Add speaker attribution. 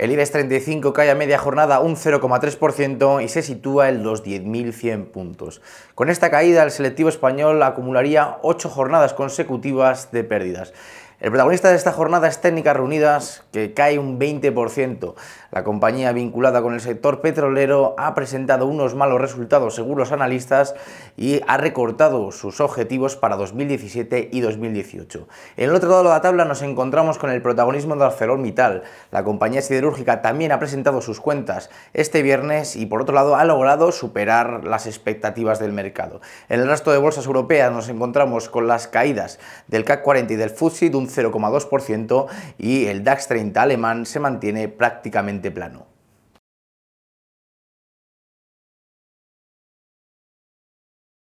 Speaker 1: El IBEX 35 cae a media jornada un 0,3% y se sitúa en los 10.100 puntos. Con esta caída, el selectivo español acumularía 8 jornadas consecutivas de pérdidas. El protagonista de esta jornada es Técnicas Reunidas, que cae un 20%. La compañía vinculada con el sector petrolero ha presentado unos malos resultados según los analistas y ha recortado sus objetivos para 2017 y 2018. En el otro lado de la tabla nos encontramos con el protagonismo de ArcelorMittal. La compañía siderúrgica también ha presentado sus cuentas este viernes y por otro lado ha logrado superar las expectativas del mercado. En el resto de bolsas europeas nos encontramos con las caídas del CAC 40 y del FTSE de un 0,2% y el DAX 30 alemán se mantiene prácticamente plano.